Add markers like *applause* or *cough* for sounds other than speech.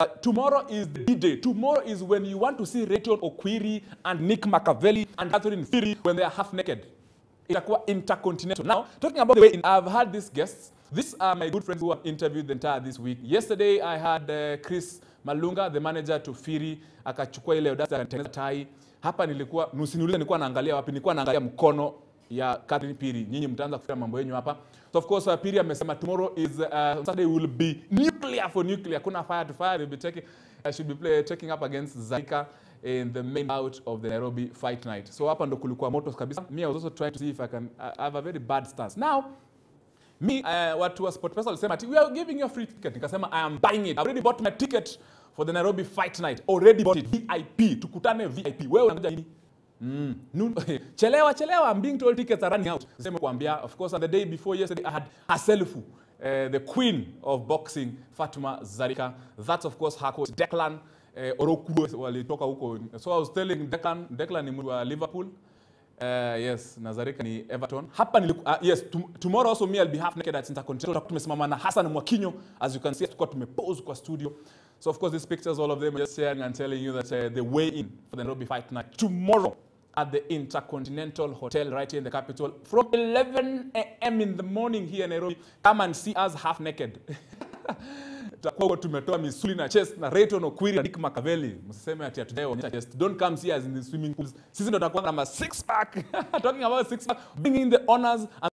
Uh, tomorrow is the D-Day. Tomorrow is when you want to see Rachel Okwiri and Nick Machiavelli and Catherine Fury when they are half naked. Itakuwa intercontinental. Now, talking about the way in, I've had these guests. These are my good friends who have interviewed the entire this week. Yesterday, I had uh, Chris Malunga, the manager to Fury, akachukua ile odasa udasa akatengeneza tai. Hapa nilikuwa, nusinulia nikuwa naangalia wapi, nikuwa naangalia mkono ya Catherine Piri. Nyinyi mtaanza kufira mambo yenu hapa. So of course, uh, Piri amesema tomorrow is uh, Saturday will be new nuclear for nuclear. Kuna fire to fire. be taking, I uh, should be play, taking up against Zika in the main out of the Nairobi fight night. So hapa ndo kulikuwa moto kabisa. Me I was also trying to see if I can uh, have a very bad stance. Now me uh, what watu wa SportPesa walisema we are giving you a free ticket. Nikasema I am buying it. I already bought my ticket for the Nairobi fight night. Already bought it. VIP. Tukutane VIP. Wewe unakuja nini? Mm. *laughs* chelewa chelewa, I'm being told tickets are running out. Sema kuambia, of course, on the day before yesterday I had a selfie uh, the queen of boxing Fatima Zarika. That's of course her coach Declan uh, eh, Orokuo walitoka huko. So I was telling Declan, Declan ni wa Liverpool. Uh, yes, na Zarika ni Everton. Hapa ni, uh, ah, yes, tom tomorrow also me I'll be half naked at Intercontinental. Tumesimama na Hassan Mwakinyo as you can see tuko tumepose kwa studio. So of course these pictures all of them just sharing and telling you that uh, the way in for the Nairobi fight tonight. tomorrow at the Intercontinental Hotel right here in the capital from 11 a.m. in the morning here in Nairobi. Come and see us half naked. *laughs* tutakuwa tumetoa misuli na chest na Rayton Okwiri na Nick Machiavelli. Msiseme ati chest. Don't come see us in the swimming pools. Sisi ndo tutakuwa na six pack. *laughs* Talking about six pack, bringing the honors and